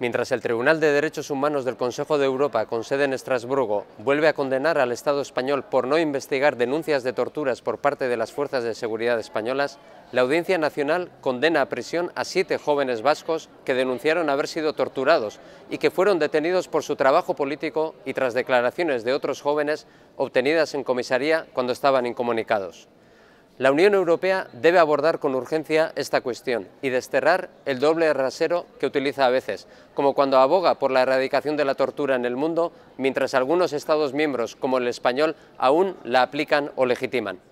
Mientras el Tribunal de Derechos Humanos del Consejo de Europa, con sede en Estrasburgo, vuelve a condenar al Estado español por no investigar denuncias de torturas por parte de las fuerzas de seguridad españolas, la Audiencia Nacional condena a prisión a siete jóvenes vascos que denunciaron haber sido torturados y que fueron detenidos por su trabajo político y tras declaraciones de otros jóvenes obtenidas en comisaría cuando estaban incomunicados. La Unión Europea debe abordar con urgencia esta cuestión y desterrar el doble rasero que utiliza a veces, como cuando aboga por la erradicación de la tortura en el mundo, mientras algunos Estados miembros, como el español, aún la aplican o legitiman.